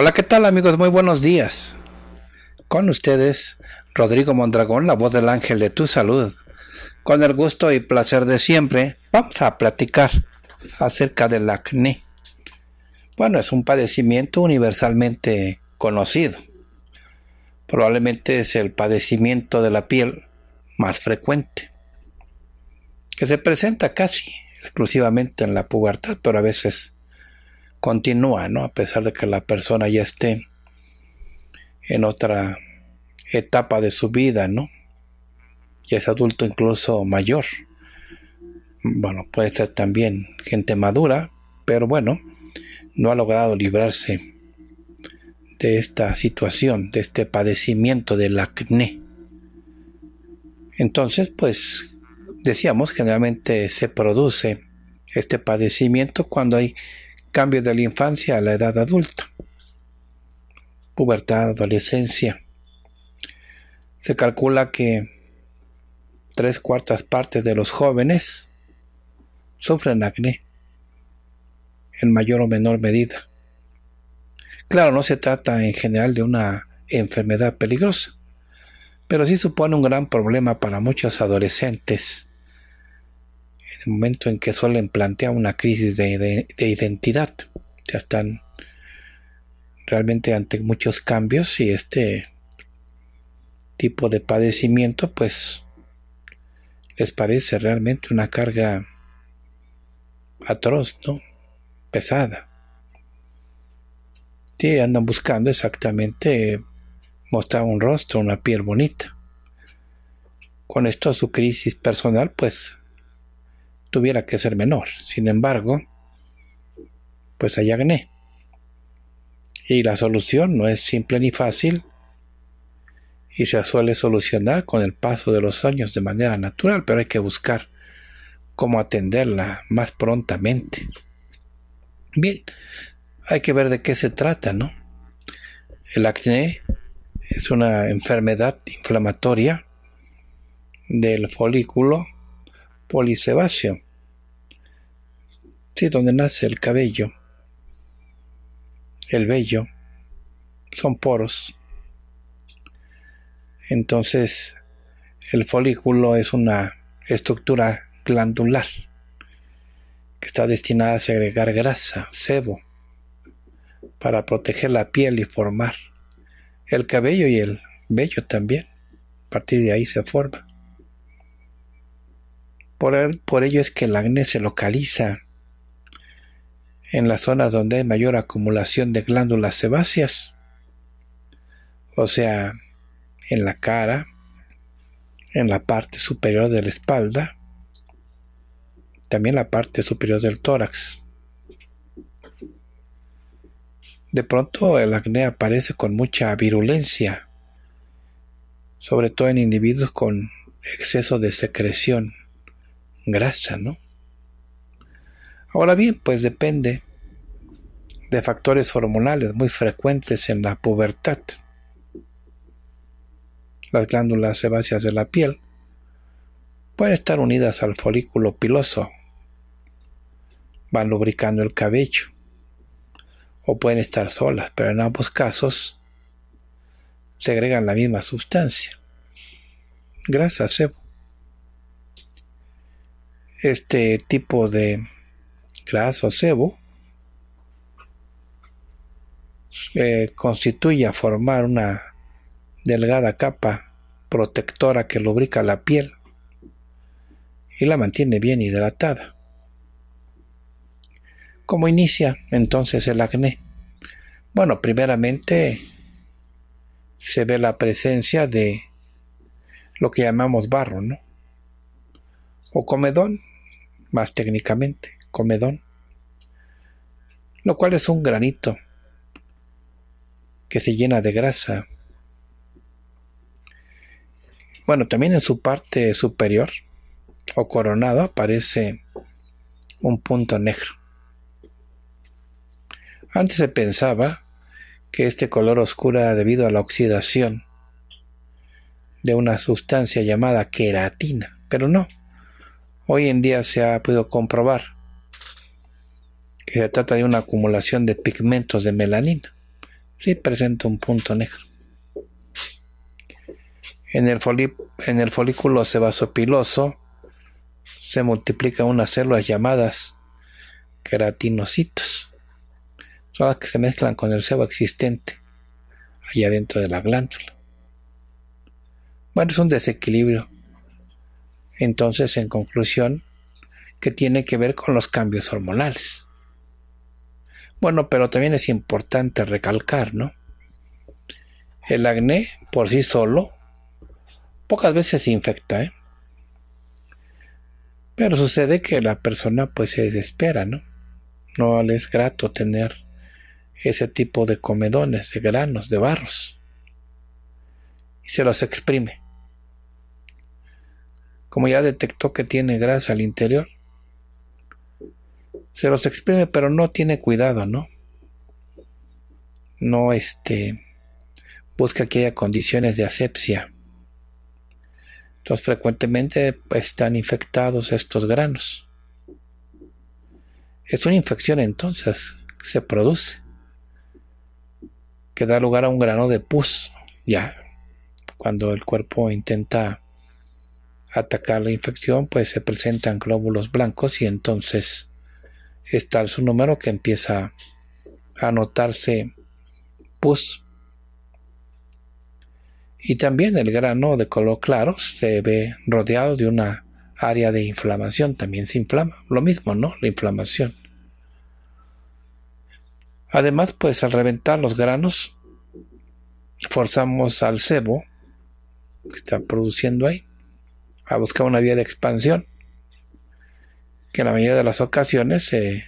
Hola, ¿qué tal amigos? Muy buenos días. Con ustedes, Rodrigo Mondragón, la voz del ángel de tu salud. Con el gusto y placer de siempre, vamos a platicar acerca del acné. Bueno, es un padecimiento universalmente conocido. Probablemente es el padecimiento de la piel más frecuente, que se presenta casi exclusivamente en la pubertad, pero a veces continúa, ¿no? A pesar de que la persona ya esté en otra etapa de su vida, ¿no? Ya es adulto incluso mayor. Bueno, puede ser también gente madura, pero bueno, no ha logrado librarse de esta situación, de este padecimiento del acné. Entonces, pues, decíamos, generalmente se produce este padecimiento cuando hay Cambio de la infancia a la edad adulta, pubertad, adolescencia. Se calcula que tres cuartas partes de los jóvenes sufren acné en mayor o menor medida. Claro, no se trata en general de una enfermedad peligrosa, pero sí supone un gran problema para muchos adolescentes el este momento en que suelen plantear una crisis de, identidad. Ya están realmente ante muchos cambios y este tipo de padecimiento pues les parece realmente una carga atroz, ¿no? Pesada. Sí, andan buscando exactamente mostrar un rostro, una piel bonita. Con esto su crisis personal pues tuviera que ser menor. Sin embargo, pues hay acné. Y la solución no es simple ni fácil y se suele solucionar con el paso de los años de manera natural, pero hay que buscar cómo atenderla más prontamente. Bien, hay que ver de qué se trata, ¿no? El acné es una enfermedad inflamatoria del folículo polisebáceo, donde nace el cabello, el vello, son poros. Entonces, el folículo es una estructura glandular que está destinada a segregar grasa, sebo, para proteger la piel y formar el cabello y el vello también. A partir de ahí se forma. Por, ello es que el acné se localiza en las zonas donde hay mayor acumulación de glándulas sebáceas, o sea, en la cara, en la parte superior de la espalda, también la parte superior del tórax. De pronto el acné aparece con mucha virulencia, sobre todo en individuos con exceso de secreción grasa, ¿no? Ahora bien, pues depende de factores hormonales muy frecuentes en la pubertad. Las glándulas sebáceas de la piel pueden estar unidas al folículo piloso, van lubricando el cabello, o pueden estar solas, pero en ambos casos segregan la misma sustancia, grasa, sebo este tipo de grasa o sebo eh, constituye a formar una delgada capa protectora que lubrica la piel y la mantiene bien hidratada. ¿Cómo inicia entonces el acné? Bueno, primeramente se ve la presencia de lo que llamamos barro, O comedón, más técnicamente, comedón, lo cual es un granito que se llena de grasa. Bueno, también en su parte superior o coronado aparece un punto negro. Antes se pensaba que este color oscura era debido a la oxidación de una sustancia llamada queratina, pero no, Hoy en día se ha podido comprobar que se trata de una acumulación de pigmentos de melanina. Sí presenta un punto negro. En el, en el folículo sebasopiloso se multiplican unas células llamadas queratinocitos. Son las que se mezclan con el sebo existente allá dentro de la glándula. Bueno, es un desequilibrio entonces en conclusión que tiene que ver con los cambios hormonales. Bueno, pero también es importante recalcar, ¿no? El acné por sí solo pocas veces se infecta, ¿eh? Pero sucede que la persona pues se desespera, ¿no? No le es grato tener ese tipo de comedones, de granos, de barros. Y se los exprime como ya detectó que tiene grasa al interior, se los exprime, pero no tiene cuidado, ¿no? No este busca que haya condiciones de asepsia. Entonces frecuentemente están infectados estos granos. Es una infección entonces se produce, que da lugar a un grano de pus, ya, cuando el cuerpo intenta atacar la infección, pues se presentan glóbulos blancos y entonces está su número que empieza a notarse pus. Y también el grano de color claro se ve rodeado de una área de inflamación, también se inflama. Lo mismo, ¿no? La inflamación. Además, pues al reventar los granos, forzamos al sebo que está produciendo ahí a buscar una vía de expansión, que en la mayoría de las ocasiones se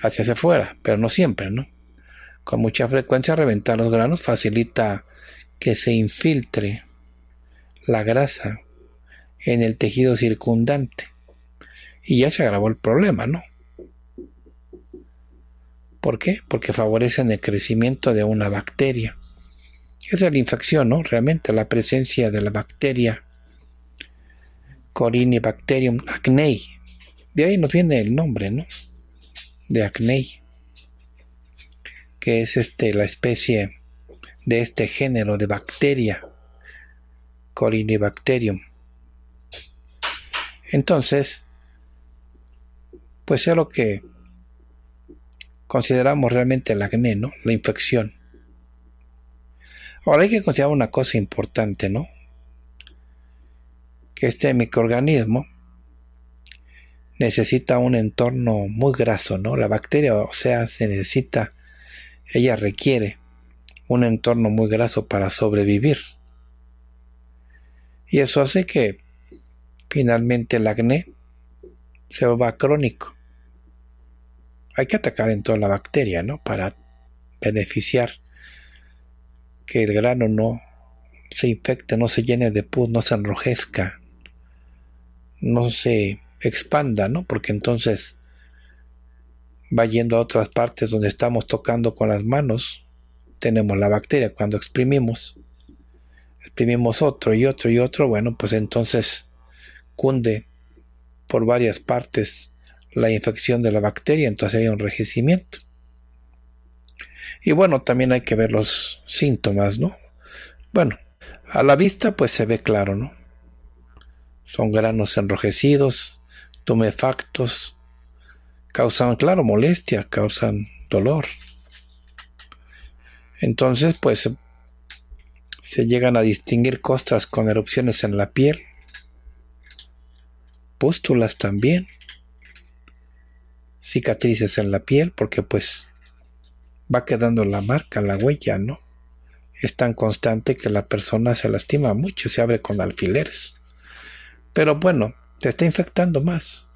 hacia hacia afuera, pero no siempre, ¿no? Con mucha frecuencia reventar los granos facilita que se infiltre la grasa en el tejido circundante. Y ya se agravó el problema, ¿no? ¿Por qué? Porque favorecen el crecimiento de una bacteria. Esa es la infección, ¿no? Realmente la presencia de la bacteria Corinibacterium acnei. De ahí nos viene el nombre, ¿no? De acnei, que es este, la especie de este género de bacteria, Corinibacterium. Entonces, pues es lo que consideramos realmente el acné, ¿no? La infección. Ahora hay que considerar una cosa importante, ¿no? que este microorganismo necesita un entorno muy graso, ¿no? La bacteria, o sea, se necesita, ella requiere un entorno muy graso para sobrevivir. Y eso hace que finalmente el acné se va crónico. Hay que atacar en toda la bacteria, ¿no? Para beneficiar que el grano no se infecte, no se llene de pus, no se enrojezca, no se expanda, ¿no? Porque entonces va yendo a otras partes donde estamos tocando con las manos, tenemos la bacteria. Cuando exprimimos, exprimimos otro y otro y otro, bueno, pues entonces cunde por varias partes la infección de la bacteria, entonces hay un enriquecimiento. Y bueno, también hay que ver los síntomas, ¿no? Bueno, a la vista pues se ve claro, ¿no? son granos enrojecidos, tumefactos, causan, claro, molestia, causan dolor. Entonces, pues se llegan a distinguir costras con erupciones en la piel, pústulas también, cicatrices en la piel, porque pues va quedando la marca, la huella, ¿no? Es tan constante que la persona se lastima mucho, se abre con alfileres. Pero bueno, te está infectando más.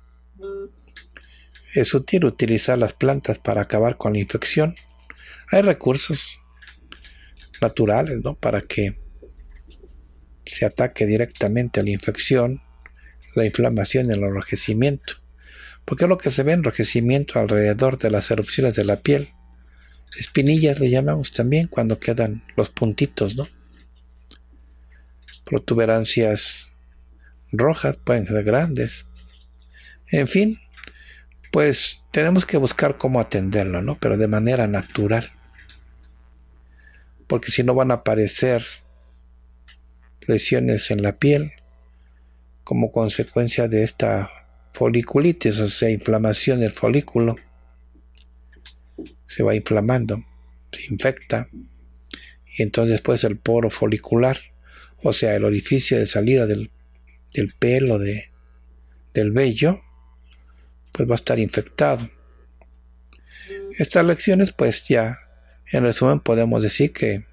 Es útil utilizar las plantas para acabar con la infección. Hay recursos naturales, ¿no? Para que se ataque directamente a la infección, la inflamación y el enrojecimiento. Porque es lo que se ve enrojecimiento alrededor de las erupciones de la piel. Espinillas le llamamos también cuando quedan los puntitos, ¿no? Protuberancias rojas, pueden ser grandes. En fin, pues tenemos que buscar cómo atenderlo, ¿no? Pero de manera natural. Porque si no van a aparecer lesiones en la piel como consecuencia de esta foliculitis, o sea, inflamación del folículo. Se va inflamando, se infecta, y entonces pues el poro folicular, o sea, el orificio de salida del del pelo, de, del vello, pues va a estar infectado. Estas lecciones, pues ya, en resumen, podemos decir que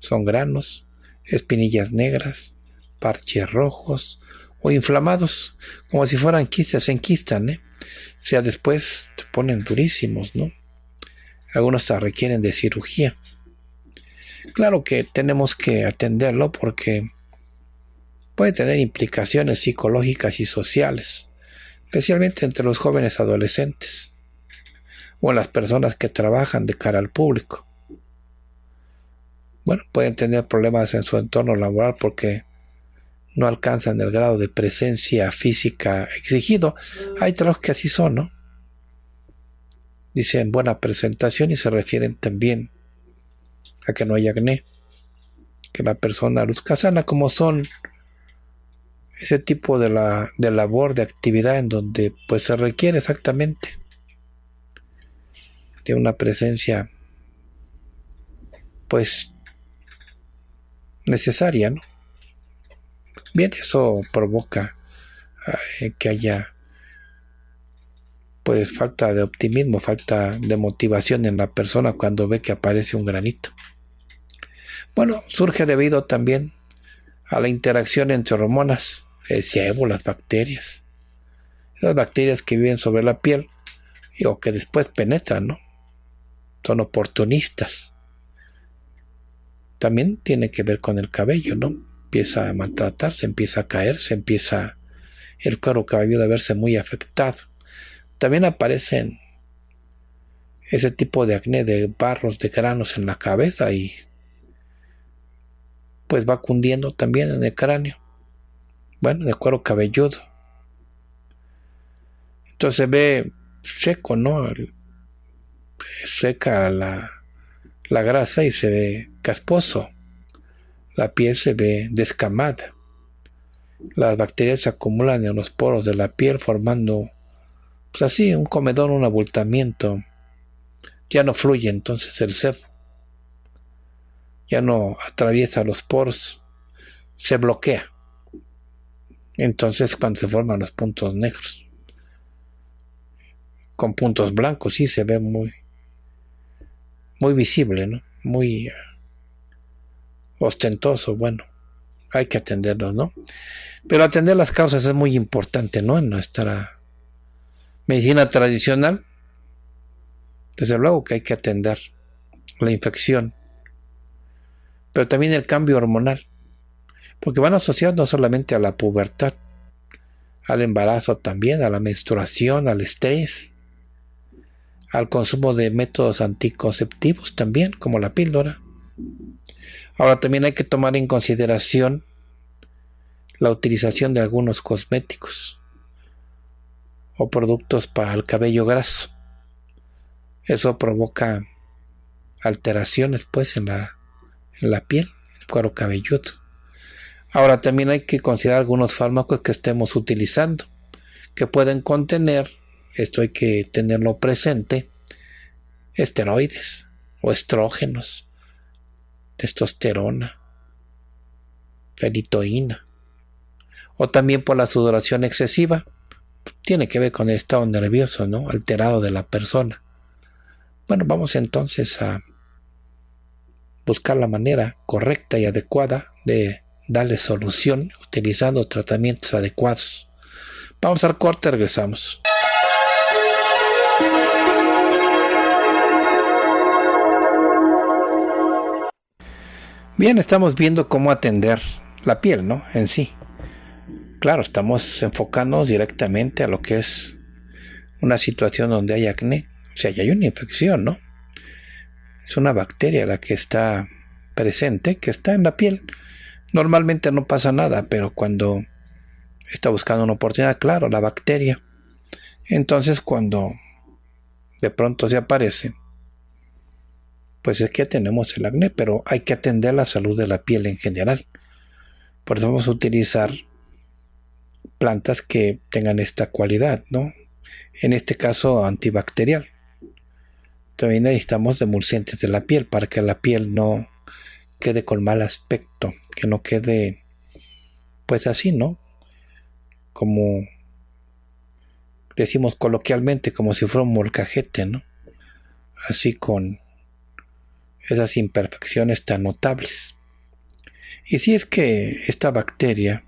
son granos, espinillas negras, parches rojos o inflamados, como si fueran quistes, se enquistan, ¿eh? O sea, después te ponen durísimos, ¿no? Algunos hasta requieren de cirugía. Claro que tenemos que atenderlo porque puede tener implicaciones psicológicas y sociales, especialmente entre los jóvenes adolescentes o en las personas que trabajan de cara al público. Bueno, pueden tener problemas en su entorno laboral porque no alcanzan el grado de presencia física exigido. Hay trabajos que así son, ¿no? Dicen buena presentación y se refieren también a que no hay acné, que la persona luzca sana, como son ese tipo de, la, de labor, de actividad en donde pues se requiere exactamente de una presencia pues necesaria, ¿no? Bien, eso provoca eh, que haya pues falta de optimismo, falta de motivación en la persona cuando ve que aparece un granito. Bueno, surge debido también a la interacción entre hormonas, el eh, sebo, las bacterias. Las bacterias que viven sobre la piel o que después penetran, ¿no? Son oportunistas. También tiene que ver con el cabello, ¿no? Empieza a maltratarse, empieza a caerse, empieza el cuero cabelludo a verse muy afectado. También aparecen ese tipo de acné, de barros, de granos en la cabeza y pues va cundiendo también en el cráneo, bueno, en el cuero cabelludo. Entonces se ve seco, ¿no? Seca la, grasa y se ve casposo. La piel se ve descamada. Las bacterias se acumulan en los poros de la piel formando, pues así, un comedor, un abultamiento. Ya no fluye entonces el sebo ya no atraviesa los poros, se bloquea. Entonces cuando se forman los puntos negros, con puntos blancos, sí se ve muy, muy visible, ¿no? Muy ostentoso, bueno, hay que atenderlo. ¿no? Pero atender las causas es muy importante, ¿no? En nuestra medicina tradicional, desde luego que hay que atender la infección, pero también el cambio hormonal, porque van asociados no solamente a la pubertad, al embarazo también, a la menstruación, al estrés, al consumo de métodos anticonceptivos también, como la píldora. Ahora también hay que tomar en consideración la utilización de algunos cosméticos o productos para el cabello graso. Eso provoca alteraciones pues en la en la piel, en el cuero cabelludo. Ahora también hay que considerar algunos fármacos que estemos utilizando, que pueden contener, esto hay que tenerlo presente, esteroides o estrógenos, testosterona, felitoína, o también por la sudoración excesiva, tiene que ver con el estado nervioso, ¿no? Alterado de la persona. Bueno, vamos entonces a buscar la manera correcta y adecuada de darle solución utilizando tratamientos adecuados. Vamos al corte, regresamos. Bien, estamos viendo cómo atender la piel, ¿no? En sí. Claro, estamos enfocándonos directamente a lo que es una situación donde hay acné, o sea, ya hay una infección, ¿no? Es una bacteria la que está presente, que está en la piel. Normalmente no pasa nada, pero cuando está buscando una oportunidad, claro, la bacteria. Entonces cuando de pronto se aparece, pues es que tenemos el acné, pero hay que atender la salud de la piel en general. Por eso vamos a utilizar plantas que tengan esta cualidad, ¿no? En este caso antibacterial. También necesitamos demulcientes de la piel para que la piel no quede con mal aspecto, que no quede pues así, ¿no? Como decimos coloquialmente, como si fuera un molcajete, ¿no? Así con esas imperfecciones tan notables. Y si es que esta bacteria,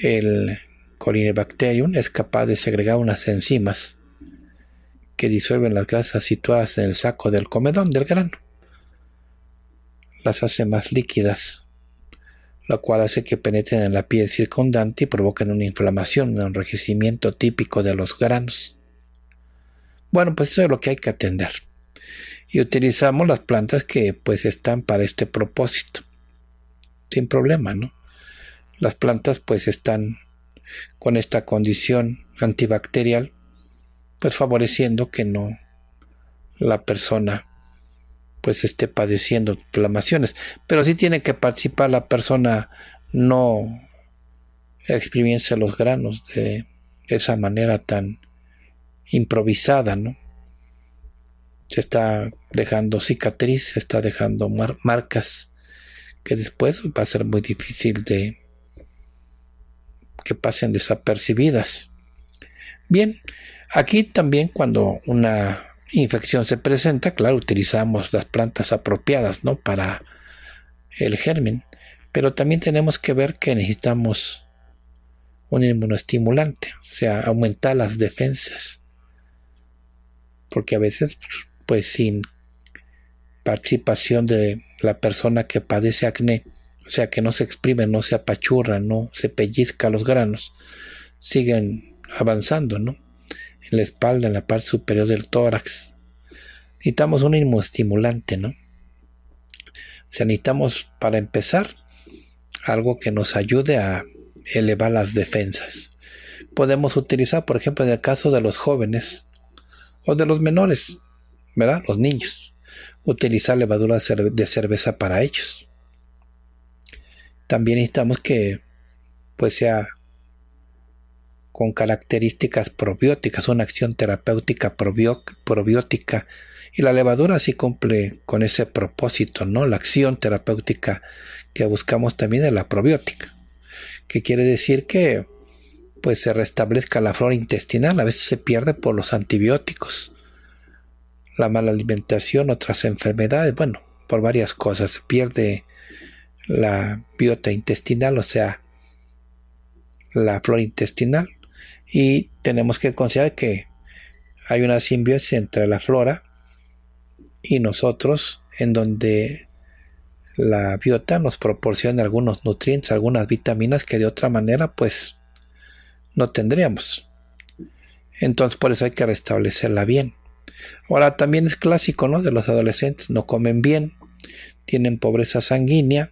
el Colinebacterium, es capaz de segregar unas enzimas que disuelven las grasas situadas en el saco del comedón del grano. Las hace más líquidas, lo cual hace que penetren en la piel circundante y provoquen una inflamación, un enrojecimiento típico de los granos. Bueno, pues eso es lo que hay que atender. Y utilizamos las plantas que pues están para este propósito. Sin problema, ¿no? Las plantas pues están con esta condición antibacterial pues favoreciendo que no la persona pues esté padeciendo inflamaciones. Pero si tiene que participar la persona no exprimirse los granos de esa manera tan improvisada, ¿no? Se está dejando cicatriz, se está dejando marcas que después va a ser muy difícil de que pasen desapercibidas. Bien, Aquí también cuando una infección se presenta, claro, utilizamos las plantas apropiadas ¿no? para el germen, pero también tenemos que ver que necesitamos un inmunostimulante, o sea, aumentar las defensas, porque a veces, pues sin participación de la persona que padece acné, o sea, que no se exprime, no se apachurra, no se pellizca los granos, siguen avanzando, ¿no? la espalda, en la parte superior del tórax. Necesitamos un estimulante, ¿no? O sea, necesitamos para empezar algo que nos ayude a elevar las defensas. Podemos utilizar, por ejemplo, en el caso de los jóvenes o de los menores, ¿verdad? Los niños. Utilizar levadura de cerveza para ellos. También necesitamos que pues sea con características probióticas, una acción terapéutica probiótica. Y la levadura sí cumple con ese propósito, ¿no? La acción terapéutica que buscamos también es la probiótica, que quiere decir que pues se restablezca la flora intestinal, a veces se pierde por los antibióticos, la mala alimentación, otras enfermedades, bueno, por varias cosas, se pierde la biota intestinal, o sea, la flora intestinal, y tenemos que considerar que hay una simbiosis entre la flora y nosotros, en donde la biota nos proporciona algunos nutrientes, algunas vitaminas que de otra manera pues no tendríamos. Entonces por eso hay que restablecerla bien. Ahora también es clásico, ¿no? De los adolescentes, no comen bien, tienen pobreza sanguínea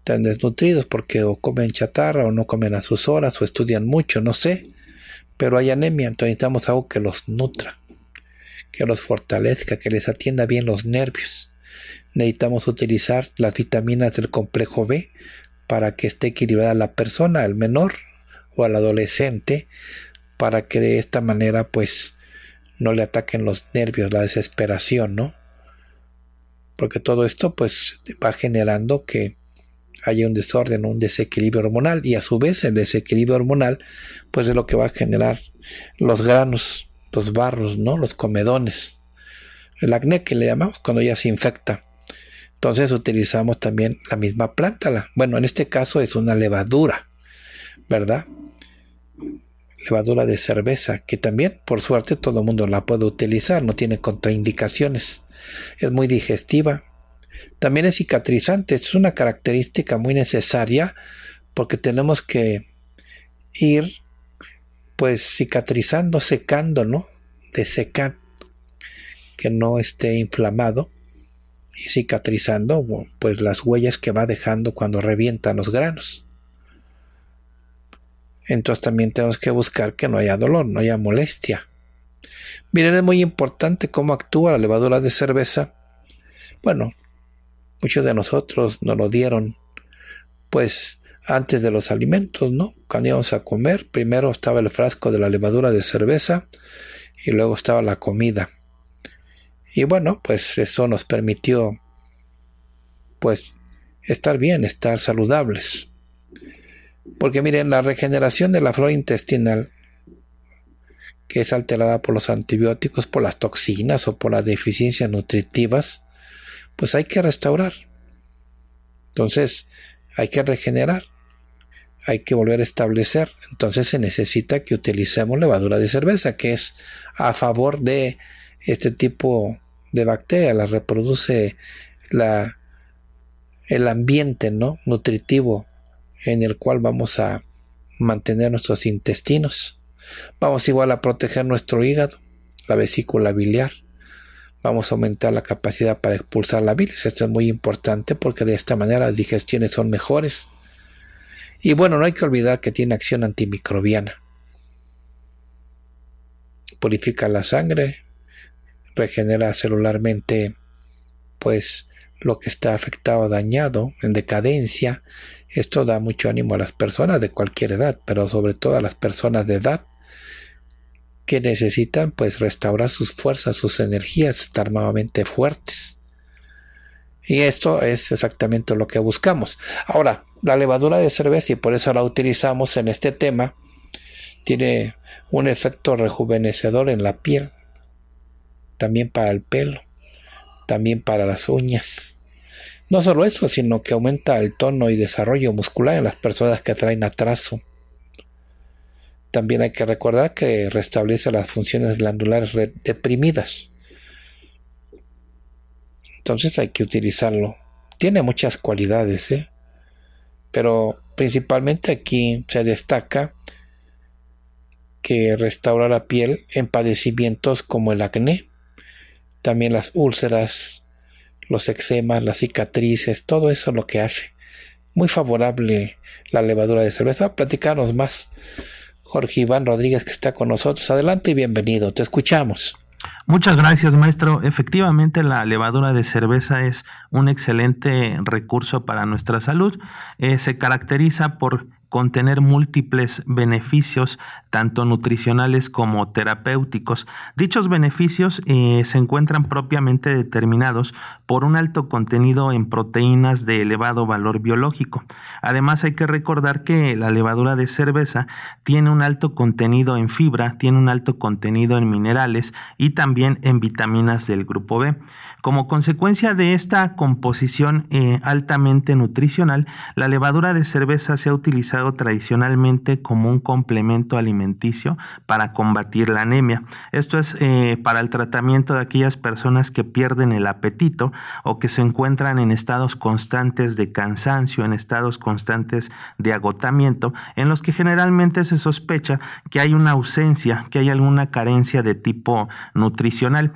están desnutridos porque o comen chatarra o no comen a sus horas o estudian mucho, no sé. Pero hay anemia, entonces necesitamos algo que los nutra, que los fortalezca, que les atienda bien los nervios. Necesitamos utilizar las vitaminas del complejo B para que esté equilibrada la persona, el menor o al adolescente, para que de esta manera pues no le ataquen los nervios, la desesperación, ¿no? Porque todo esto pues va generando que haya un desorden, un desequilibrio hormonal y a su vez el desequilibrio hormonal pues es lo que va a generar los granos, los barros, ¿no? los comedones, el acné que le llamamos cuando ya se infecta. Entonces utilizamos también la misma planta, bueno en este caso es una levadura, ¿verdad? Levadura de cerveza, que también por suerte todo el mundo la puede utilizar, no tiene contraindicaciones, es muy digestiva, también es cicatrizante, es una característica muy necesaria porque tenemos que ir pues cicatrizando, secando, ¿no? De secar, que no esté inflamado y cicatrizando pues las huellas que va dejando cuando revientan los granos. Entonces también tenemos que buscar que no haya dolor, no haya molestia. Miren, es muy importante cómo actúa la levadura de cerveza. Bueno, Muchos de nosotros nos lo dieron, pues antes de los alimentos, ¿no? Cuando íbamos a comer, primero estaba el frasco de la levadura de cerveza y luego estaba la comida. Y bueno, pues eso nos permitió, pues, estar bien, estar saludables. Porque miren, la regeneración de la flora intestinal, que es alterada por los antibióticos, por las toxinas o por las deficiencias nutritivas, pues hay que restaurar. Entonces, hay que regenerar, hay que volver a establecer. Entonces se necesita que utilicemos levadura de cerveza, que es a favor de este tipo de bacterias, la reproduce el ambiente ¿no? nutritivo en el cual vamos a mantener nuestros intestinos. Vamos igual a proteger nuestro hígado, la vesícula biliar, Vamos a aumentar la capacidad para expulsar la bilis. Esto es muy importante porque de esta manera las digestiones son mejores. Y bueno, no hay que olvidar que tiene acción antimicrobiana. Purifica la sangre, regenera celularmente pues lo que está afectado, dañado, en decadencia. Esto da mucho ánimo a las personas de cualquier edad, pero sobre todo a las personas de edad que necesitan pues restaurar sus fuerzas, sus energías, estar nuevamente fuertes. Y esto es exactamente lo que buscamos. Ahora, la levadura de cerveza, y por eso la utilizamos en este tema, tiene un efecto rejuvenecedor en la piel, también para el pelo, también para las uñas. No solo eso, sino que aumenta el tono y desarrollo muscular en las personas que traen atraso también hay que recordar que restablece las funciones glandulares deprimidas. Entonces hay que utilizarlo. Tiene muchas cualidades, ¿eh? pero principalmente aquí se destaca que restaura la piel en padecimientos como el acné, también las úlceras, los eczemas, las cicatrices, todo eso lo que hace. Muy favorable la levadura de cerveza. Platicarnos más Jorge Iván Rodríguez, que está con nosotros. Adelante y bienvenido, te escuchamos. Muchas gracias, maestro. Efectivamente, la levadura de cerveza es un excelente recurso para nuestra salud. Eh, se caracteriza por contener múltiples beneficios, tanto nutricionales como terapéuticos. Dichos beneficios eh, se encuentran propiamente determinados por un alto contenido en proteínas de elevado valor biológico. Además hay que recordar que la levadura de cerveza tiene un alto contenido en fibra, tiene un alto contenido en minerales y también en vitaminas del grupo B. Como consecuencia de esta composición eh, altamente nutricional, la levadura de cerveza se ha utilizado tradicionalmente como un complemento alimenticio para combatir la anemia. Esto es eh, para el tratamiento de aquellas personas que pierden el apetito o que se encuentran en estados constantes de cansancio, en estados constantes de agotamiento, en los que generalmente se sospecha que hay una ausencia, que hay alguna carencia de tipo nutricional.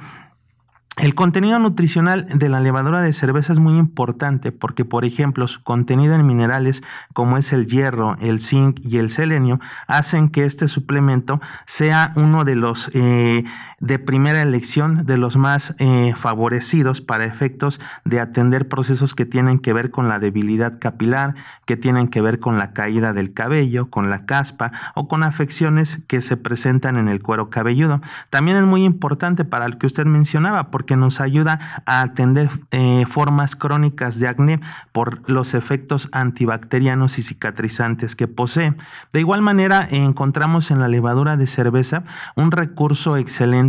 El contenido nutricional de la levadura de cerveza es muy importante porque, por ejemplo, su contenido en minerales como es el hierro, el zinc y el selenio hacen que este suplemento sea uno de los eh, de primera elección de los más eh, favorecidos para efectos de atender procesos que tienen que ver con la debilidad capilar, que tienen que ver con la caída del cabello, con la caspa o con afecciones que se presentan en el cuero cabelludo. También es muy importante para el que usted mencionaba porque nos ayuda a atender eh, formas crónicas de acné por los efectos antibacterianos y cicatrizantes que posee. De igual manera, encontramos en la levadura de cerveza un recurso excelente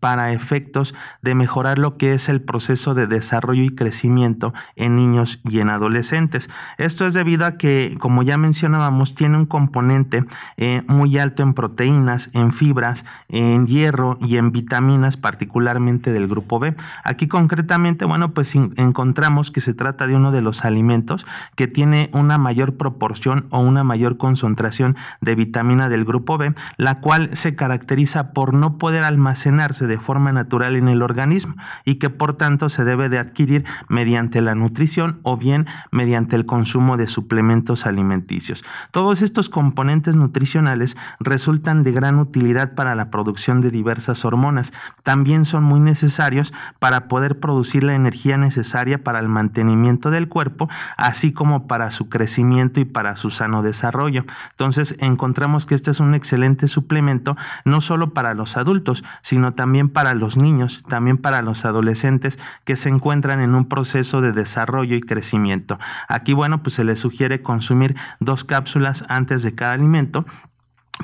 para efectos de mejorar lo que es el proceso de desarrollo y crecimiento en niños y en adolescentes. Esto es debido a que, como ya mencionábamos, tiene un componente eh, muy alto en proteínas, en fibras, en hierro y en vitaminas, particularmente del grupo B. Aquí concretamente, bueno, pues encontramos que se trata de uno de los alimentos que tiene una mayor proporción o una mayor concentración de vitamina del grupo B, la cual se caracteriza por no poder almacenar cenarse de forma natural en el organismo y que por tanto se debe de adquirir mediante la nutrición o bien mediante el consumo de suplementos alimenticios. Todos estos componentes nutricionales resultan de gran utilidad para la producción de diversas hormonas. También son muy necesarios para poder producir la energía necesaria para el mantenimiento del cuerpo, así como para su crecimiento y para su sano desarrollo. Entonces encontramos que este es un excelente suplemento no solo para los adultos, sino también para los niños, también para los adolescentes que se encuentran en un proceso de desarrollo y crecimiento. Aquí, bueno, pues se les sugiere consumir dos cápsulas antes de cada alimento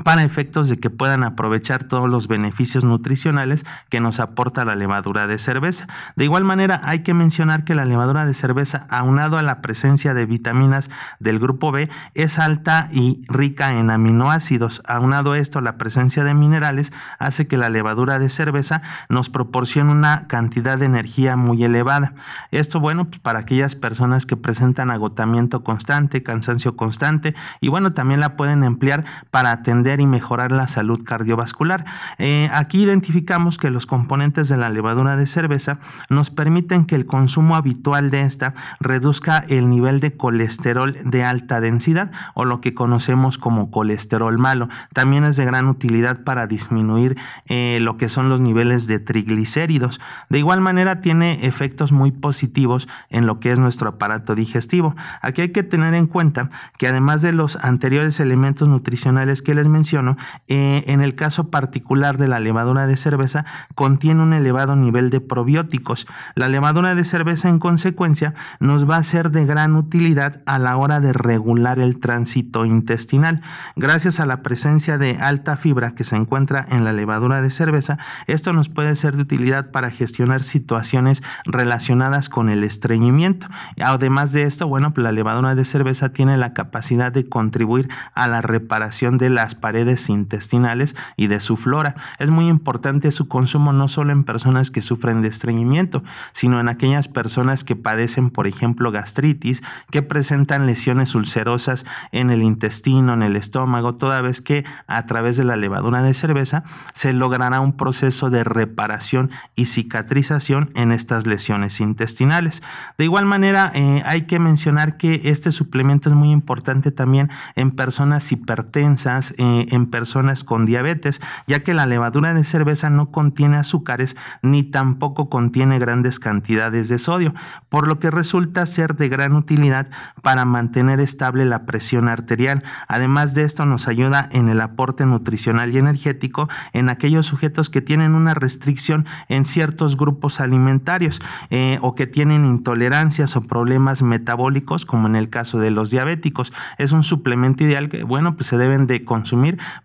para efectos de que puedan aprovechar todos los beneficios nutricionales que nos aporta la levadura de cerveza. De igual manera, hay que mencionar que la levadura de cerveza, aunado a la presencia de vitaminas del grupo B, es alta y rica en aminoácidos. Aunado a esto, la presencia de minerales hace que la levadura de cerveza nos proporcione una cantidad de energía muy elevada. Esto, bueno, pues, para aquellas personas que presentan agotamiento constante, cansancio constante, y bueno, también la pueden emplear para atender y mejorar la salud cardiovascular. Eh, aquí identificamos que los componentes de la levadura de cerveza nos permiten que el consumo habitual de esta reduzca el nivel de colesterol de alta densidad o lo que conocemos como colesterol malo. También es de gran utilidad para disminuir eh, lo que son los niveles de triglicéridos. De igual manera tiene efectos muy positivos en lo que es nuestro aparato digestivo. Aquí hay que tener en cuenta que además de los anteriores elementos nutricionales que les menciono, eh, en el caso particular de la levadura de cerveza, contiene un elevado nivel de probióticos. La levadura de cerveza, en consecuencia, nos va a ser de gran utilidad a la hora de regular el tránsito intestinal. Gracias a la presencia de alta fibra que se encuentra en la levadura de cerveza, esto nos puede ser de utilidad para gestionar situaciones relacionadas con el estreñimiento. Además de esto, bueno, pues la levadura de cerveza tiene la capacidad de contribuir a la reparación de las paredes intestinales y de su flora. Es muy importante su consumo no solo en personas que sufren de estreñimiento, sino en aquellas personas que padecen, por ejemplo, gastritis, que presentan lesiones ulcerosas en el intestino, en el estómago, toda vez que a través de la levadura de cerveza se logrará un proceso de reparación y cicatrización en estas lesiones intestinales. De igual manera, eh, hay que mencionar que este suplemento es muy importante también en personas hipertensas, eh, en personas con diabetes, ya que la levadura de cerveza no contiene azúcares ni tampoco contiene grandes cantidades de sodio, por lo que resulta ser de gran utilidad para mantener estable la presión arterial. Además de esto nos ayuda en el aporte nutricional y energético en aquellos sujetos que tienen una restricción en ciertos grupos alimentarios eh, o que tienen intolerancias o problemas metabólicos, como en el caso de los diabéticos. Es un suplemento ideal que, bueno, pues se deben de consumir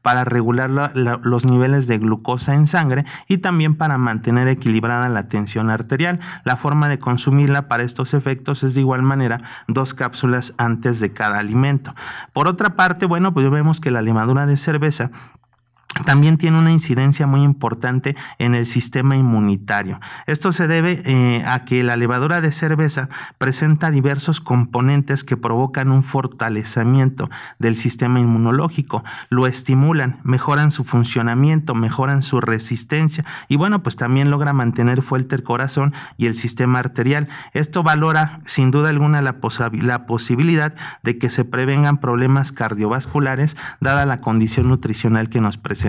para regular los niveles de glucosa en sangre y también para mantener equilibrada la tensión arterial. La forma de consumirla para estos efectos es de igual manera dos cápsulas antes de cada alimento. Por otra parte, bueno, pues vemos que la levadura de cerveza también tiene una incidencia muy importante en el sistema inmunitario. Esto se debe eh, a que la levadura de cerveza presenta diversos componentes que provocan un fortalecimiento del sistema inmunológico, lo estimulan, mejoran su funcionamiento, mejoran su resistencia y bueno, pues también logra mantener fuerte el corazón y el sistema arterial. Esto valora sin duda alguna la, la posibilidad de que se prevengan problemas cardiovasculares dada la condición nutricional que nos presenta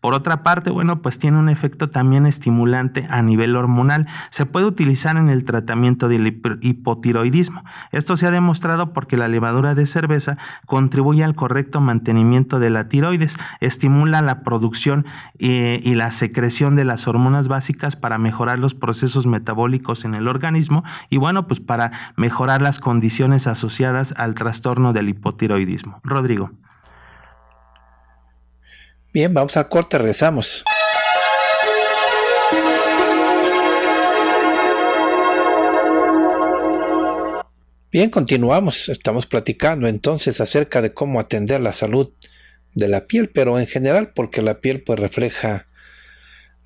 por otra parte, bueno, pues tiene un efecto también estimulante a nivel hormonal. Se puede utilizar en el tratamiento del hipotiroidismo. Esto se ha demostrado porque la levadura de cerveza contribuye al correcto mantenimiento de la tiroides, estimula la producción eh, y la secreción de las hormonas básicas para mejorar los procesos metabólicos en el organismo y bueno, pues para mejorar las condiciones asociadas al trastorno del hipotiroidismo. Rodrigo. Bien, vamos al corte, rezamos. Bien, continuamos. Estamos platicando entonces acerca de cómo atender la salud de la piel, pero en general porque la piel pues refleja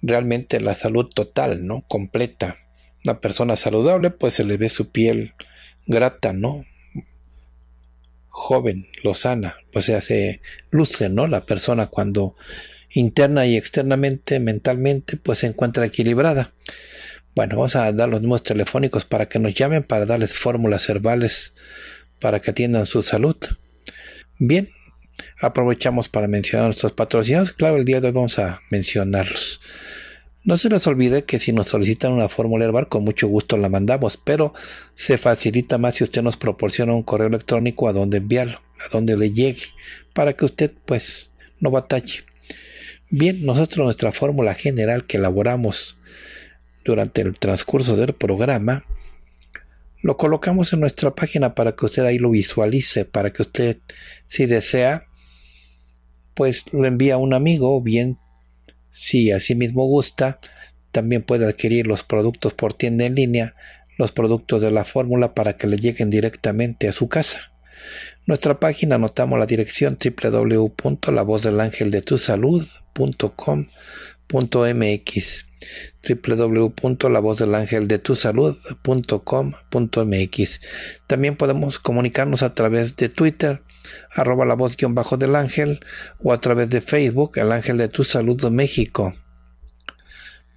realmente la salud total, ¿no? Completa. Una persona saludable pues se le ve su piel grata, ¿no? joven, lozana, o sea, se luce, ¿no? La persona cuando interna y externamente, mentalmente, pues se encuentra equilibrada. Bueno, vamos a dar los números telefónicos para que nos llamen, para darles fórmulas herbales, para que atiendan su salud. Bien, aprovechamos para mencionar nuestros patrocinadores. Claro, el día de hoy vamos a mencionarlos. No se les olvide que si nos solicitan una fórmula herbal, con mucho gusto la mandamos, pero se facilita más si usted nos proporciona un correo electrónico a donde enviarlo, a donde le llegue, para que usted pues no batalle. Bien, nosotros nuestra fórmula general que elaboramos durante el transcurso del programa, lo colocamos en nuestra página para que usted ahí lo visualice, para que usted, si desea, pues lo envía a un amigo o bien si mismo gusta, también puede adquirir los productos por tienda en línea, los productos de la fórmula para que le lleguen directamente a su casa. Nuestra página anotamos la dirección www.lavozdelangeldetusalud.com .mx, www.lavozdelangeldetusalud.com.mx. También podemos comunicarnos a través de Twitter, arroba la voz guión bajo del ángel, o a través de Facebook, el ángel de tu salud de México.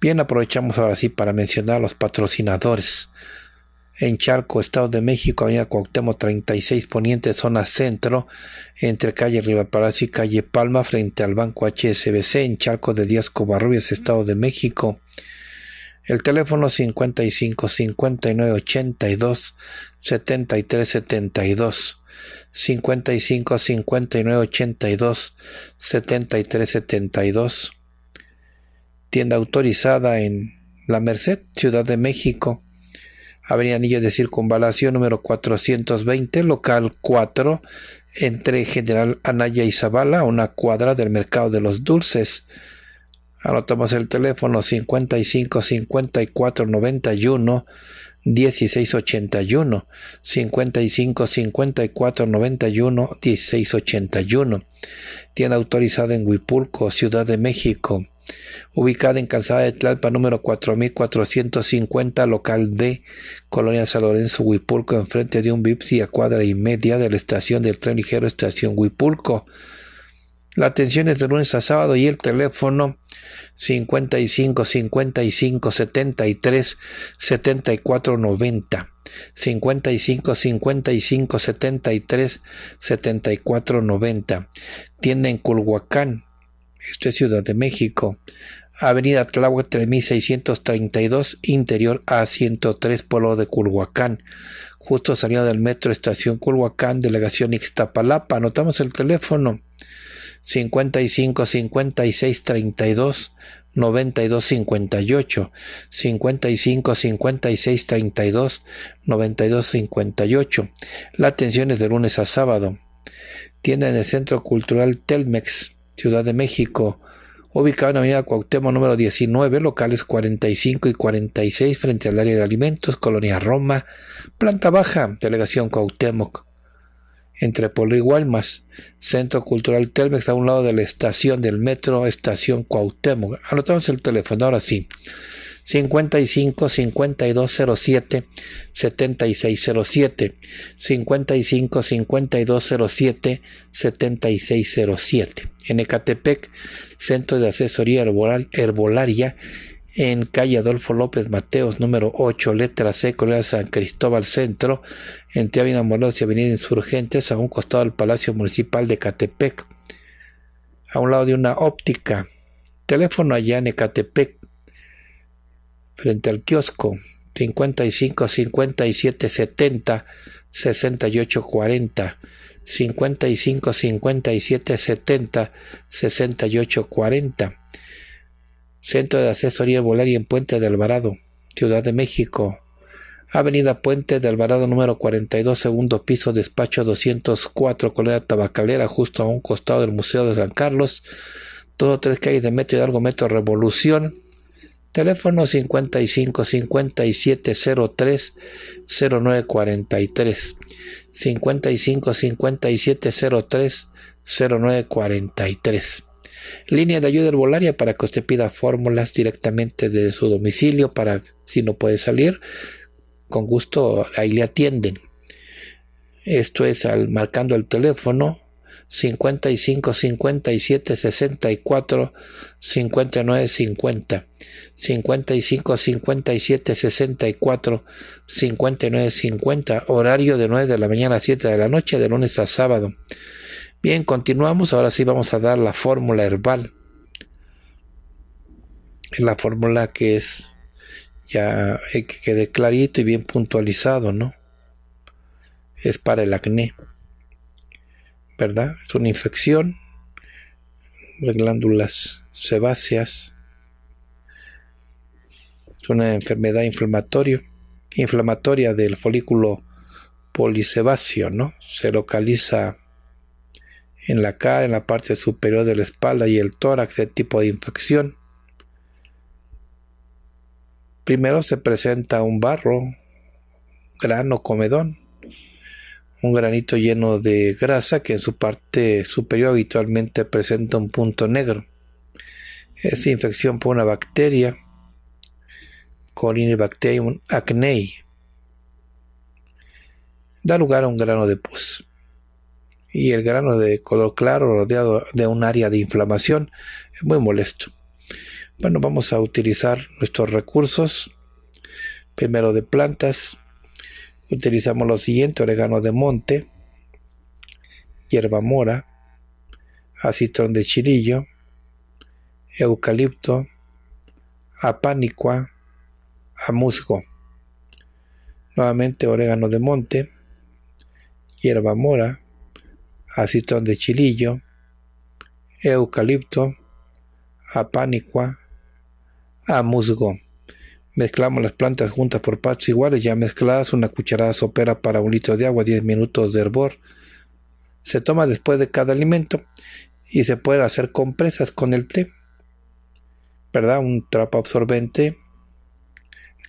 Bien, aprovechamos ahora sí para mencionar a los patrocinadores en Charco, Estado de México, Avenida Cuauhtémoc 36 Poniente, zona centro, entre calle Rivaparaz y calle Palma, frente al Banco HSBC, en Charco de Díaz Covarrubias, Estado de México. El teléfono 55 59 82 73 72. 55 59 82 73 72. Tienda autorizada en La Merced, Ciudad de México Avenida Anillos de Circunvalación número 420, local 4, entre General Anaya y Zavala, una cuadra del Mercado de los Dulces. Anotamos el teléfono 55 54 91 1681 55 54 91 1681 tiene autorizado en Huipulco, Ciudad de México ubicada en Calzada de Tlalpa número 4450, local D, Colonia San Lorenzo, Huipulco, enfrente de un Bipsi a cuadra y media de la estación del tren ligero Estación Huipulco. La atención es de lunes a sábado y el teléfono 55 55 73 74 90. 55 55 73 74 90. Tienda en Culhuacán, esto es Ciudad de México. Avenida Tláhuac 3632, interior A103, pueblo de Culhuacán. Justo salida del metro Estación Culhuacán, delegación Ixtapalapa. Anotamos el teléfono 55 56 32 92 58 55 56 32 92 58. La atención es de lunes a sábado. Tienda en el Centro Cultural Telmex Ciudad de México, ubicado en Avenida Cuauhtémoc número 19, locales 45 y 46 frente al área de alimentos, Colonia Roma, planta baja, delegación Cuauhtémoc entre Polo y Guaymas, Centro Cultural Telmex, a un lado de la estación del metro, estación Cuauhtémoc. Anotamos el teléfono, ahora sí. 55 5207 7607 55 5207 7607 en Ecatepec Centro de Asesoría Herbolaria en calle Adolfo López Mateos, número 8, letra C, Colonia San Cristóbal Centro, entre Avenida Morelos y Avenida Insurgentes, a un costado del Palacio Municipal de Catepec, a un lado de una óptica. Teléfono allá en Ecatepec, frente al kiosco, 55 57 70 68 40. 55 57 70 68 40 Centro de Asesoría y en Puente de Alvarado, Ciudad de México. Avenida Puente de Alvarado número 42, segundo piso, despacho 204, Colonia Tabacalera, justo a un costado del Museo de San Carlos. Todo tres calles de metro y algo metro Revolución. Teléfono 55 5703 0943. 55 5703 0943. Línea de ayuda herbolaria para que usted pida fórmulas directamente de su domicilio para si no puede salir, con gusto ahí le atienden. Esto es al, marcando el teléfono 55 57 64 59 50 55 57 64 59 50 horario de 9 de la mañana a 7 de la noche de lunes a sábado Bien, continuamos. Ahora sí vamos a dar la fórmula herbal. La fórmula que es ya eh, que quede clarito y bien puntualizado, ¿no? Es para el acné. ¿Verdad? Es una infección de glándulas sebáceas. Es una enfermedad inflamatoria, inflamatoria del folículo polisebáceo, ¿no? Se localiza en la cara, en la parte superior de la espalda y el tórax, este tipo de infección. Primero se presenta un barro, grano comedón, un granito lleno de grasa que en su parte superior habitualmente presenta un punto negro. Es infección por una bacteria, Colinibacterium acnei. Da lugar a un grano de pus y el grano de color claro rodeado de un área de inflamación es muy molesto. Bueno, vamos a utilizar nuestros recursos. Primero de plantas, utilizamos lo siguiente, orégano de monte, hierba mora, acitrón de chirillo, eucalipto, a musgo. Nuevamente orégano de monte, hierba mora, acitón de chilillo, eucalipto, a a musgo. Mezclamos las plantas juntas por partes iguales, ya mezcladas, una cucharada sopera para un litro de agua, 10 minutos de hervor. Se toma después de cada alimento y se puede hacer compresas con el té, ¿verdad? Un trapo absorbente,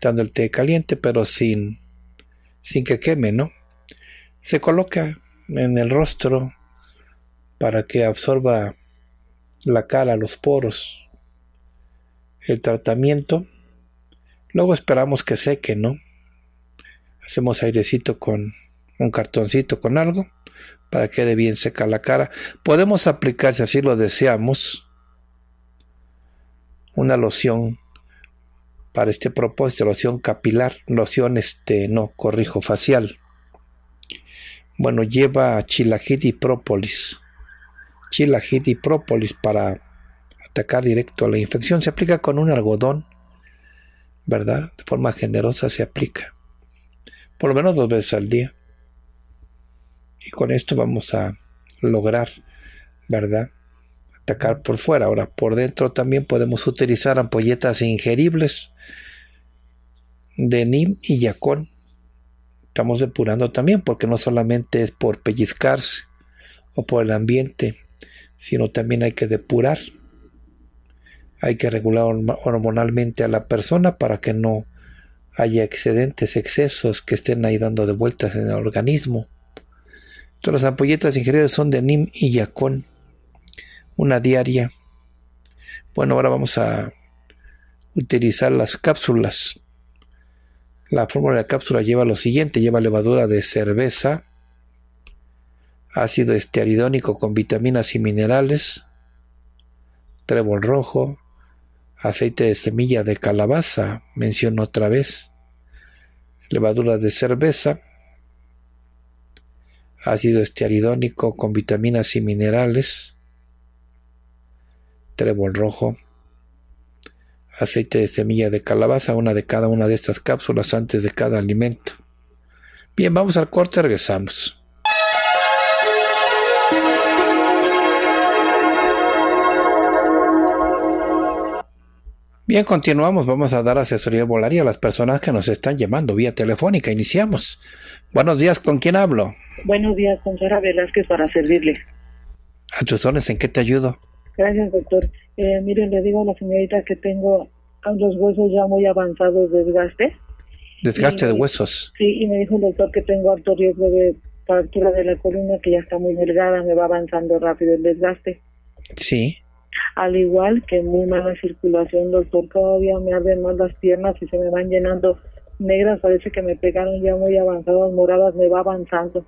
dando el té caliente, pero sin, sin que queme, ¿no? Se coloca en el rostro para que absorba la cara, los poros, el tratamiento. Luego esperamos que seque, ¿no? Hacemos airecito con un cartoncito, con algo, para que quede bien seca la cara. Podemos aplicar, si así lo deseamos, una loción para este propósito, loción capilar, loción, este, no, corrijo, facial bueno, lleva Chilajit y Própolis. Chilajit y Própolis para atacar directo a la infección. Se aplica con un algodón, ¿verdad? De forma generosa se aplica. Por lo menos dos veces al día. Y con esto vamos a lograr, ¿verdad? Atacar por fuera. Ahora, por dentro también podemos utilizar ampolletas ingeribles de NIM y Yacón estamos depurando también, porque no solamente es por pellizcarse o por el ambiente, sino también hay que depurar. Hay que regular hormonalmente a la persona para que no haya excedentes, excesos que estén ahí dando de vueltas en el organismo. Entonces las ampolletas ingeridas son de NIM y YACON, una diaria. Bueno, ahora vamos a utilizar las cápsulas la fórmula de la cápsula lleva lo siguiente, lleva levadura de cerveza, ácido estearidónico con vitaminas y minerales, trébol rojo, aceite de semilla de calabaza, menciono otra vez, levadura de cerveza, ácido estearidónico con vitaminas y minerales, trébol rojo, aceite de semilla de calabaza, una de cada una de estas cápsulas antes de cada alimento. Bien, vamos al corte, regresamos. Bien, continuamos. Vamos a dar asesoría volaria a las personas que nos están llamando vía telefónica. Iniciamos. Buenos días, ¿con quién hablo? Buenos días, con Sara Velázquez para servirle. A ¿en qué te ayudo? Gracias, doctor. Eh, miren, le digo a la señorita que tengo los huesos ya muy avanzados desgaste. Desgaste de huesos. Sí, y me dijo el doctor que tengo alto riesgo de fractura de la columna, que ya está muy delgada, me va avanzando rápido el desgaste. Sí. Al igual que muy mala circulación, doctor, Todavía me arden más las piernas y se me van llenando negras, parece que me pegaron ya muy avanzadas, moradas, me va avanzando.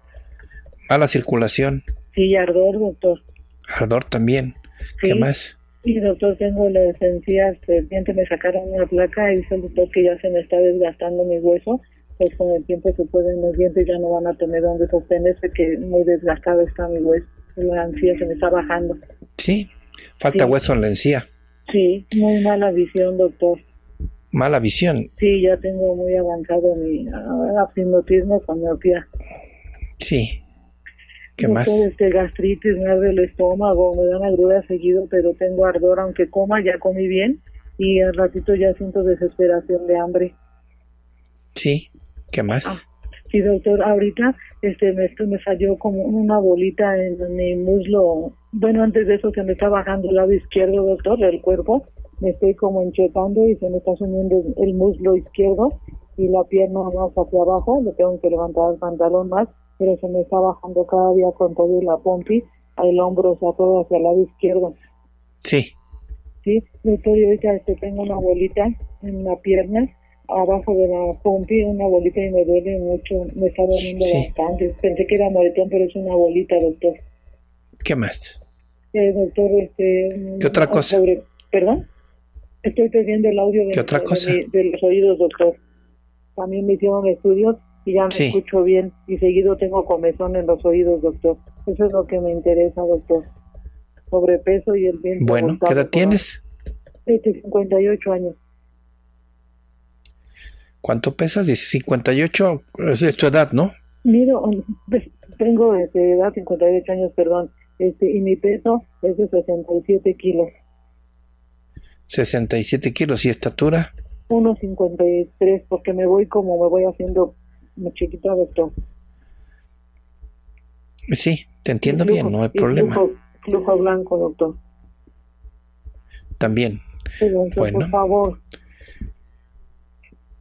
Mala circulación. Sí, ardor, doctor. Ardor también. ¿Qué más? Sí, doctor, tengo la encías este, el me sacaron una placa y dice el doctor que ya se me está desgastando mi hueso, pues con el tiempo se pueden los dientes ya no van a tener donde sostenerse, que muy desgastado está mi hueso, la encía se me está bajando. Sí, falta hueso en la encía. Sí, muy mala visión, doctor. Mala visión. Sí, ya tengo muy avanzado mi ah, astigmatismo con miopía. Sí, ¿Qué más? Este, gastritis, me arde el estómago, me dan agruras seguido, pero tengo ardor, aunque coma, ya comí bien y al ratito ya siento desesperación de hambre. Sí, ¿qué más? Ah, sí, doctor, ahorita este me, me salió como una bolita en mi muslo. Bueno, antes de eso se me está bajando el lado izquierdo, doctor, del cuerpo. Me estoy como enchetando y se me está sumiendo el muslo izquierdo y la pierna más hacia abajo. Me tengo que levantar el pantalón más pero se me está bajando cada día con todo la pompi, el hombro se sea, todo hacia el lado izquierdo. Sí. Sí, doctor, yo ahorita este, tengo una bolita en la pierna, abajo de la pompi, una bolita y me duele mucho, me está doliendo bastante. Pensé que era moretón, pero es una bolita, doctor. ¿Qué más? Eh, doctor, este... Mm, ¿Qué otra ah, cosa? ¿Perdón? Estoy perdiendo el audio ¿Qué otra cosa? de los oídos, doctor. También me hicieron estudios y ya me escucho bien y seguido tengo comezón en los oídos, doctor. Eso es lo que me interesa, doctor. Sobrepeso y el bien... Bueno, ¿qué edad tienes? 58 este, años. ¿Cuánto pesas? 58 es tu edad, ¿no? Miro, um, pues, tengo de este, edad 58 años, perdón, este, y mi peso es de 67 kilos. 67 kilos y estatura? 1,53, porque me voy como me voy haciendo mi chiquito doctor. Sí, te entiendo bien, no hay problema. Flujo, blanco, doctor. También. Sí, Por favor.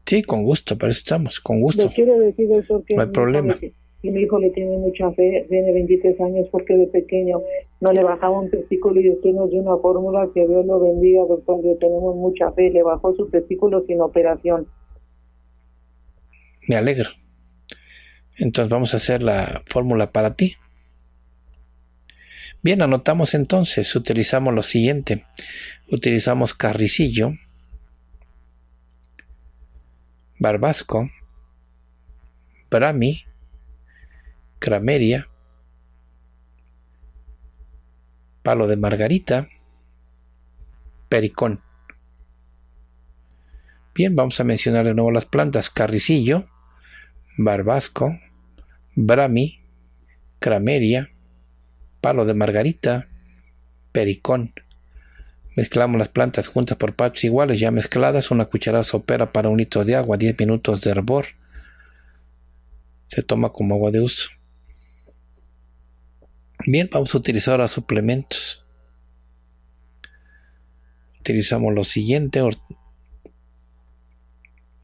Sí, con gusto, para eso estamos, con gusto. quiero decir, no hay problema. mi hijo le tiene mucha fe, tiene 23 años porque de pequeño no le bajaba un testículo y usted nos dio una fórmula que Dios lo bendiga, doctor, le tenemos mucha fe, le bajó su testículo sin operación. Me alegro. Entonces vamos a hacer la fórmula para ti. Bien, anotamos entonces, utilizamos lo siguiente. Utilizamos carricillo, barbasco, brami, crameria, palo de margarita, pericón. Bien, vamos a mencionar de nuevo las plantas. Carricillo, barbasco, Brami, Crameria, Palo de Margarita, Pericón. Mezclamos las plantas juntas por partes iguales, ya mezcladas, una cucharada sopera para un litro de agua, 10 minutos de hervor. Se toma como agua de uso. Bien, vamos a utilizar ahora suplementos. Utilizamos lo siguiente.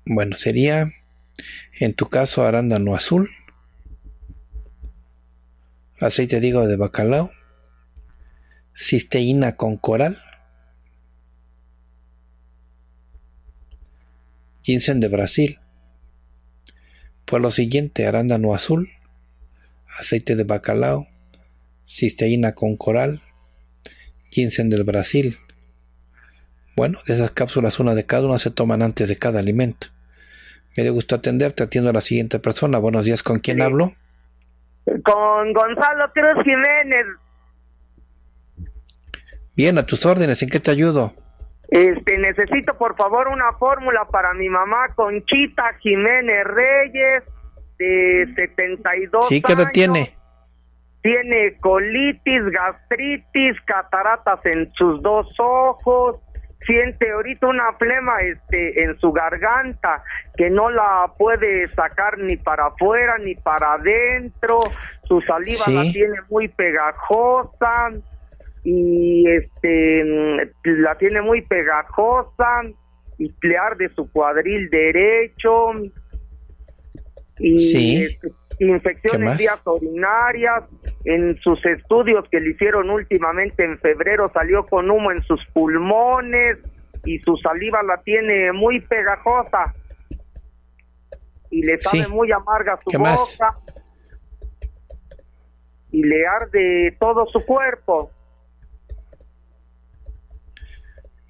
Bueno, sería, en tu caso, arándano azul aceite de de bacalao, cisteína con coral, ginseng de Brasil. Pues lo siguiente, arándano azul, aceite de bacalao, cisteína con coral, ginseng del Brasil. Bueno, de esas cápsulas, una de cada una se toman antes de cada alimento. Me dio gusto atenderte, atiendo a la siguiente persona. Buenos días, ¿con quién hablo? con Gonzalo Cruz Jiménez. Bien, a tus órdenes, ¿en qué te ayudo? Este, necesito por favor una fórmula para mi mamá Conchita Jiménez Reyes, de 72 sí, ¿qué edad tiene? Tiene colitis, gastritis, cataratas en sus dos ojos, siente ahorita una flema este, en su garganta que no la puede sacar ni para afuera ni para adentro, su saliva la tiene muy pegajosa y este mm, la tiene muy pegajosa y plear de su cuadril derecho y sí. Este, infecciones vías urinarias, en sus estudios que le hicieron últimamente en febrero salió con humo en sus pulmones y su saliva la tiene muy pegajosa y le sabe muy amarga su boca y le arde todo su cuerpo.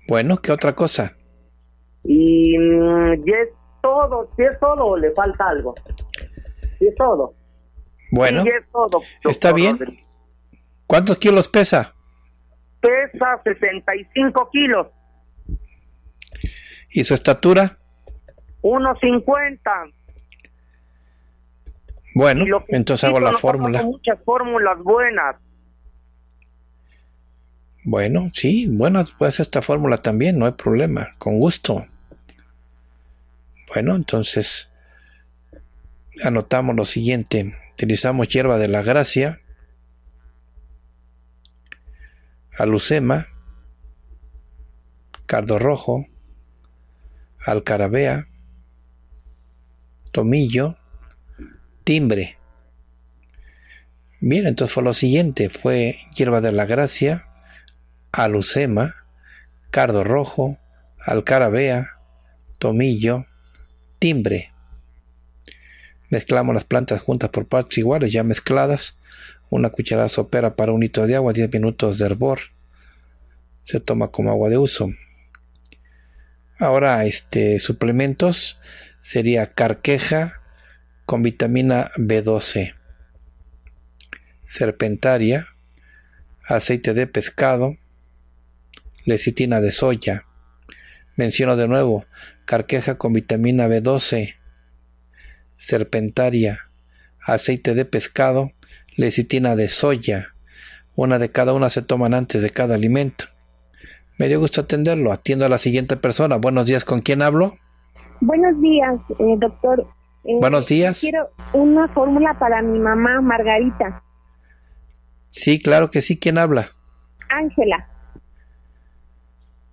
Bueno, ¿qué otra cosa? Y, mm, es todo, o es todo, le falta algo es todo. Bueno, todo, está bien. ¿Cuántos kilos pesa? Pesa 65 kilos. ¿Y su estatura? 1.50. Bueno, entonces hago la fórmula. Muchas fórmulas buenas. Bueno, sí, buenas, pues esta fórmula también, no hay problema, con gusto. Bueno, entonces anotamos lo siguiente. Utilizamos hierba de la gracia, alucema, cardo rojo, alcarabea, tomillo, timbre. Bien, entonces fue lo siguiente, fue hierba de la gracia, alucema, cardo rojo, alcarabea, tomillo, timbre. Mezclamos las plantas juntas por partes iguales, ya mezcladas. Una cucharada sopera para un litro de agua, 10 minutos de hervor. Se toma como agua de uso. Ahora, este, suplementos sería carqueja con vitamina B12, serpentaria, aceite de pescado, lecitina de soya. Menciono de nuevo, carqueja con vitamina B12, serpentaria, aceite de pescado, lecitina de soya. Una de cada una se toman antes de cada alimento. Me dio gusto atenderlo. Atiendo a la siguiente persona. Buenos días, ¿con quién hablo? Buenos días, eh, doctor. Eh, Buenos días. Quiero una fórmula para mi mamá, Margarita. Sí, claro que sí. ¿Quién habla? Ángela.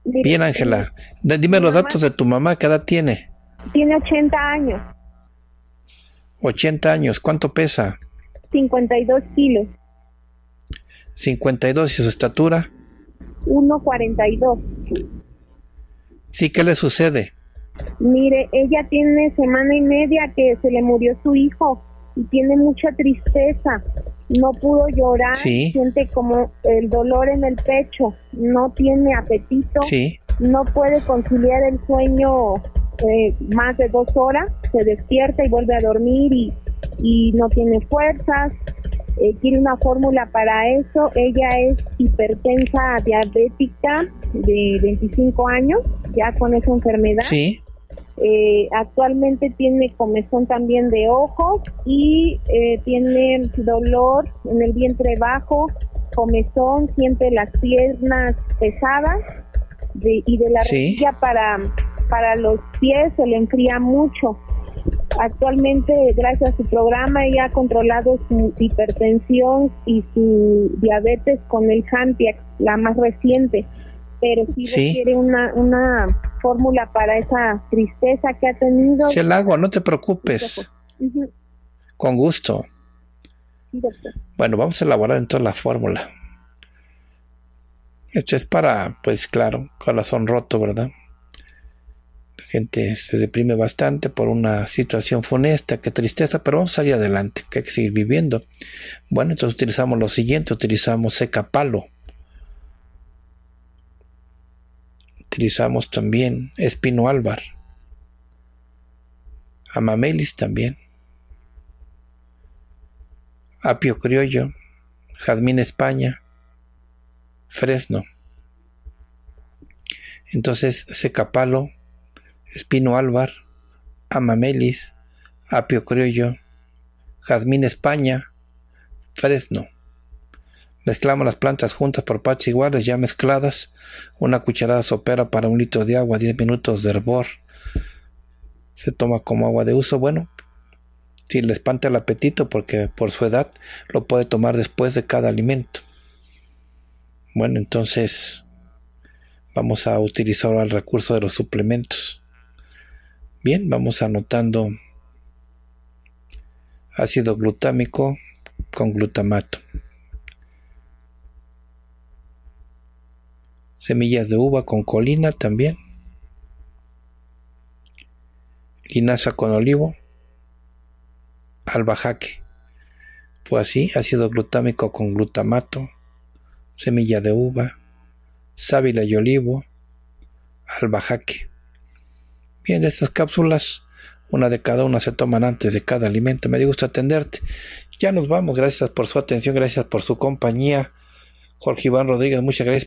Bien, Ángela. Dime los datos de tu mamá. ¿Qué edad tiene? Tiene 80 años. 80 años, ¿cuánto pesa? 52 kilos. 52 y su estatura? 1,42. Sí, ¿qué le sucede? Mire, ella tiene semana y media que se le murió su hijo y tiene mucha tristeza. No pudo llorar, siente como el dolor en el pecho, no tiene apetito, sí. no puede conciliar el sueño eh, más de dos horas, se despierta y vuelve a dormir y, y no tiene fuerzas. tiene eh, una fórmula para eso. Ella es hipertensa diabética de 25 años, ya con esa enfermedad. Eh, actualmente tiene comezón también de ojos y tiene dolor en el vientre bajo, comezón, siente las piernas pesadas y de la sí. para para los pies se le enfría mucho. Actualmente, gracias a su programa, ella ha controlado su hipertensión y su diabetes con el Hantiax la más reciente, pero si requiere una, una fórmula para esa tristeza que ha tenido. Se la hago, no te preocupes. Con gusto. bueno, vamos a elaborar entonces la fórmula. Esto es para, pues claro, corazón roto, ¿verdad? gente se deprime bastante por una situación funesta, qué tristeza, pero vamos a salir adelante, que hay que seguir viviendo. Bueno, entonces utilizamos lo siguiente, utilizamos seca palo. Utilizamos también espino álvar. Amamelis también. Apio criollo, jazmín España, fresno. Entonces, palo. Espino Álvar, Amamelis, Apio Criollo, Jazmín España, Fresno. Mezclamos las plantas juntas por partes iguales, ya mezcladas. Una cucharada sopera para un litro de agua, 10 minutos de hervor. Se toma como agua de uso. Bueno, si le espanta el apetito, porque por su edad lo puede tomar después de cada alimento. Bueno, entonces vamos a utilizar ahora el recurso de los suplementos. Bien, vamos anotando ácido glutámico con glutamato. Semillas de uva con colina también. Linaza con olivo. Albajaque. Pues así, ácido glutámico con glutamato. Semilla de uva. Sábila y olivo. Albajaque. Bien, estas cápsulas, una de cada una se toman antes de cada alimento. Me dio gusto atenderte. Ya nos vamos. Gracias por su atención, gracias por su compañía. Jorge Iván Rodríguez, muchas gracias.